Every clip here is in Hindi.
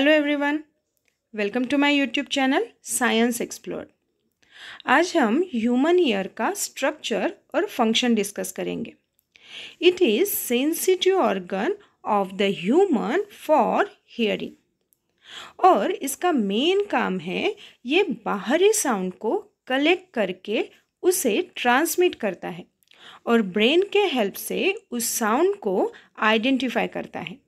Hello everyone welcome to my YouTube channel science explore आज हम ह्यूमन ईयर का स्ट्रक्चर और फंक्शन डिस्कस करेंगे it is sensitive organ of the human for hearing और इसका मेन काम है ये बाहरी साउंड को कलेक्ट करके उसे ट्रांसमिट करता है और ब्रेन के हेल्प से उस साउंड को आइडेंटिफाई करता है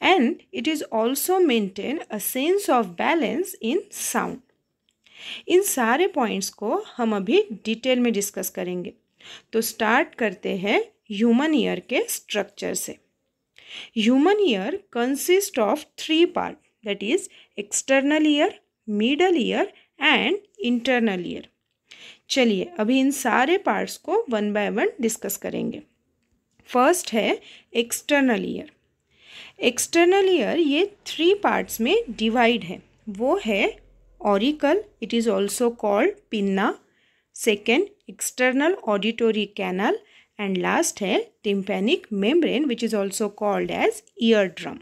and it is also maintain a sense of balance in sound इन सारे पॉइंट्स को हम अभी डिटेल में डिस्कस करेंगे तो स्टार्ट करते हैं ह्यूमन ईयर के स्ट्रक्चर से human ear consist of three part that is external ear middle ear and internal ear चलिए अभी इन सारे पार्ट्स को वन बाय वन डिस्कस करेंगे फर्स्ट है एक्सटर्नल ईयर एक्सटर्नल ईयर ये थ्री पार्ट्स में डिवाइड है वो है auricle it is also called pinna second external auditory canal and last है tympanic membrane which is also called as ear drum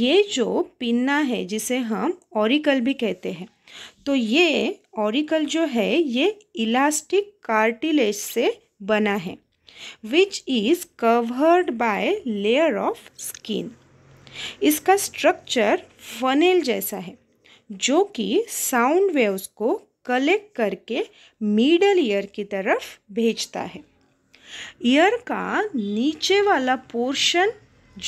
ये जो पिन्ना है जिसे हम ऑरिकल भी कहते हैं तो ये ऑरिकल जो है ये इलास्टिक कार्टिलेज से बना है which is covered by layer of skin. इसका स्ट्रक्चर फनेल जैसा है जो कि साउंड वेव्स को कलेक्ट करके मिडल ईयर की तरफ भेजता है ईयर का नीचे वाला पोर्शन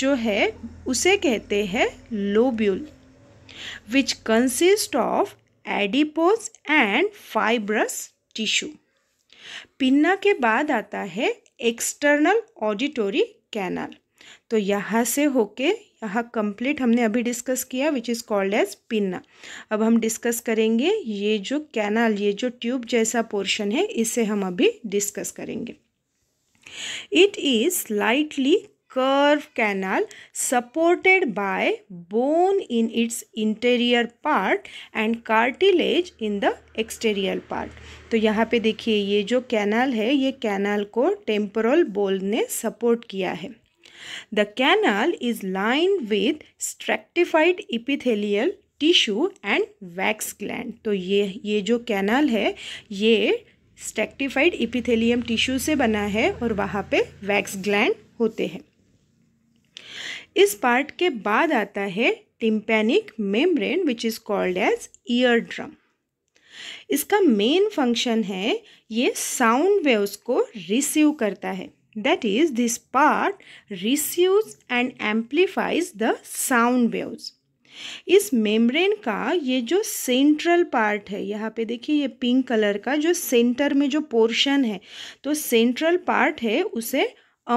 जो है उसे कहते हैं lobule which consist of adipose and fibrous tissue pinna के बाद आता है एक्सटर्नल ऑडिटोरी कैनल तो यहाँ से होके यहाँ कंप्लीट हमने अभी डिस्कस किया which is called as pinna अब हम डिस्कस करेंगे ये जो कैनाल ये जो ट्यूब जैसा पोर्शन है इसे हम अभी डिस्कस करेंगे it is lightly curved canal supported by bone in its interior part and cartilage in the exterior part. तो यहाँ पे देखिए ये जो कैनाल है ये कैनाल को टेम्पोरल बोल ने सपोर्ट किया है the canal is line with stratified epithelial tissue and wax gland तो ये ये जो कैनाल है ये स्टेक्टिफाइड इपिथेलियम टिश्यू से बना है और वहाँ पे वैक्स ग्लैंड होते हैं इस पार्ट के बाद आता है tympanic membrane which is called as ear drum इसका मेन फंक्शन है ये साउंड वेव्स को रिसीव करता है that is this part receives and amplifies the sound waves इस मेम्ब्रेन का ये जो सेंट्रल पार्ट है यहाँ पे देखिए ये पिंक कलर का जो सेंटर में जो पोर्शन है तो सेंट्रल पार्ट है उसे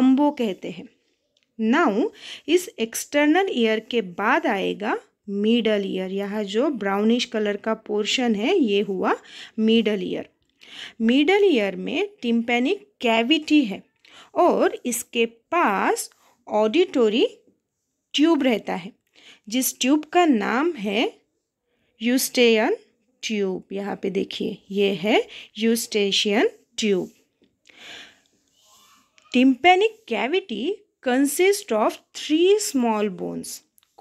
अम्बो कहते हैं नाउ इस एक्सटर्नल ईयर के बाद आएगा मिडल ईयर यह जो ब्राउनिश कलर का पोर्शन है ये हुआ मिडल ईयर मिडल ईयर में टिम्पेनिक कैविटी है और इसके पास ऑडिटोरी ट्यूब रहता है जिस ट्यूब का नाम है यूस्टेयन ट्यूब यहाँ पे देखिए ये है eustachian tube tympanic cavity consist of three small bones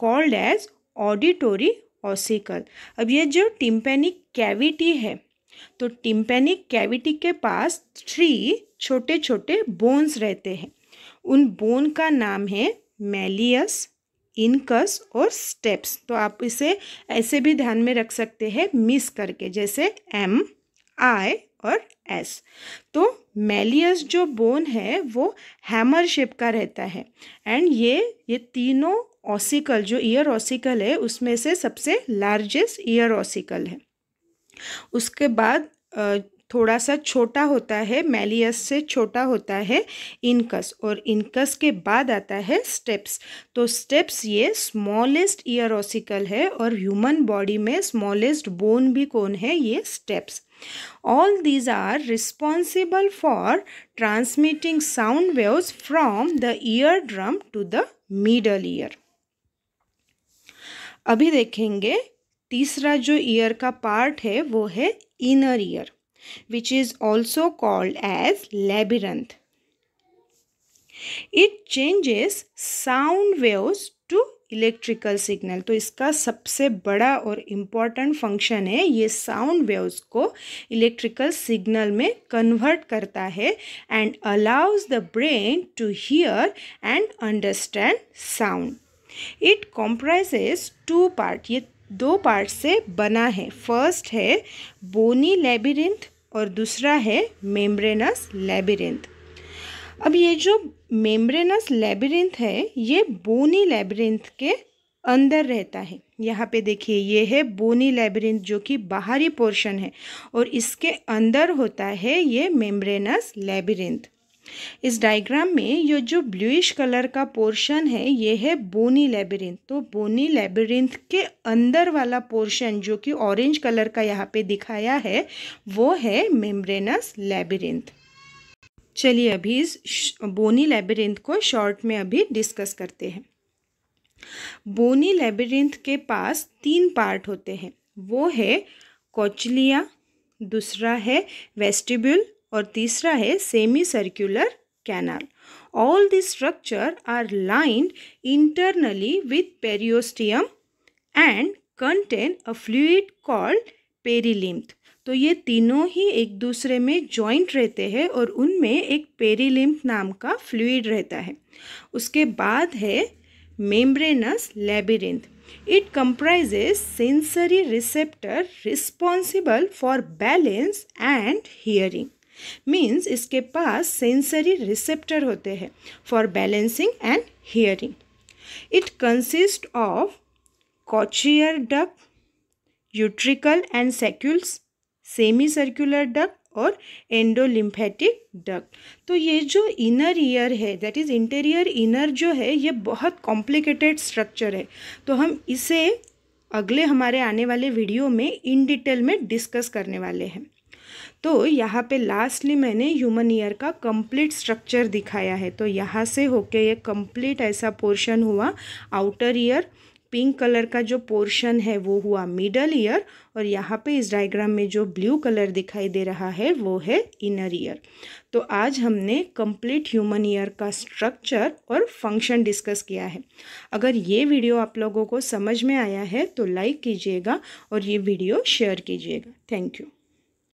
called as auditory ossicle अब ये जो टिम्पेनिक कैविटी है तो टिम्पेनिक कैविटी के पास थ्री छोटे छोटे बोन्स रहते हैं उन बोन का नाम है मेलियस इनकस और स्टेप्स तो आप इसे ऐसे भी ध्यान में रख सकते हैं मिस करके जैसे एम आई और एस तो मेलियस जो बोन है वो हैमर शेप का रहता है एंड ये ये तीनों ऑसिकल जो ईयर ऑसिकल है उसमें से सबसे लार्जेस्ट ईयर ऑसिकल है उसके बाद थोड़ा सा छोटा होता है मैलियस से छोटा होता है इनकस और इनकस के बाद आता है स्टेप्स तो स्टेप्स ये स्मॉलेस्ट ईयर ऑसिकल है और ह्यूमन बॉडी में स्मॉलेस्ट बोन भी कौन है ये stapes all these are responsible for transmitting sound waves from the ear drum to the middle ear अभी देखेंगे तीसरा जो ईयर का पार्ट है वो है inner ear which is also called as labyrinth. It changes sound waves to electrical signal तो इसका सबसे बड़ा और इम्पॉर्टेंट फंक्शन है ये साउंड वेव्स को इलेक्ट्रिकल सिग्नल में कन्वर्ट करता है and allows the brain to hear and understand sound it comprises two part ये दो पार्ट से बना है फर्स्ट है बोनी लेबिरिंथ और दूसरा है मेम्ब्रेनस लेबिरिंथ अब ये जो मेम्ब्रेनस लेबिरिंथ है ये बोनी लेबिरिंथ के अंदर रहता है यहाँ पे देखिए ये है बोनी लेबिरिंथ जो कि बाहरी पोर्शन है और इसके अंदर होता है ये मेम्ब्रेनस लेबिरिंथ इस डायग्राम में ये जो ब्लूइश कलर का पोर्शन है ये है बोनी लेबरिंथ तो बोनी लेबरिंथ के अंदर वाला पोर्शन जो कि ऑरेंज कलर का यहाँ पे दिखाया है वो है मेम्ब्रेनस लेबरिंथ चलिए अभी इस बोनी लेबरिंथ को शॉर्ट में अभी डिस्कस करते हैं बोनी लेबरिंथ के पास तीन पार्ट होते हैं वो है कोचलिया दूसरा है वेस्टिब्यूल और तीसरा है semi circular canal all this structure are lined internally with periosteum and contain a fluid called perilymph तो ये तीनों ही एक दूसरे में जॉइंट रहते हैं और उनमें एक पेरीलिम्थ नाम का फ्लूड रहता है उसके बाद है membranous labyrinth it comprises sensory receptor responsible for balance and hearing means इसके पास सेंसरी रिसेप्टर होते हैं for balancing and hearing it consist of cochlear duct utricle and saccules semi circular duct और एंडोलिम्फेटिक डक तो ये जो इनर ईयर है दैट इज़ इंटीरियर इनर जो है ये बहुत कॉम्प्लिकेटेड स्ट्रक्चर है तो हम इसे अगले हमारे आने वाले वीडियो में इन डिटेल में डिस्कस करने वाले हैं तो यहाँ पे लास्टली मैंने ह्यूमन ईयर का कंप्लीट स्ट्रक्चर दिखाया है तो यहाँ से होके ये कंप्लीट ऐसा पोर्शन हुआ आउटर ईयर पिंक कलर का जो पोर्शन है वो हुआ मिडल ईयर और यहाँ पे इस डायग्राम में जो ब्लू कलर दिखाई दे रहा है वो है इनर ईयर तो आज हमने कंप्लीट ह्यूमन ईयर का स्ट्रक्चर और फंक्शन डिस्कस किया है अगर ये वीडियो आप लोगों को समझ में आया है तो लाइक कीजिएगा और ये वीडियो शेयर कीजिएगा थैंक यू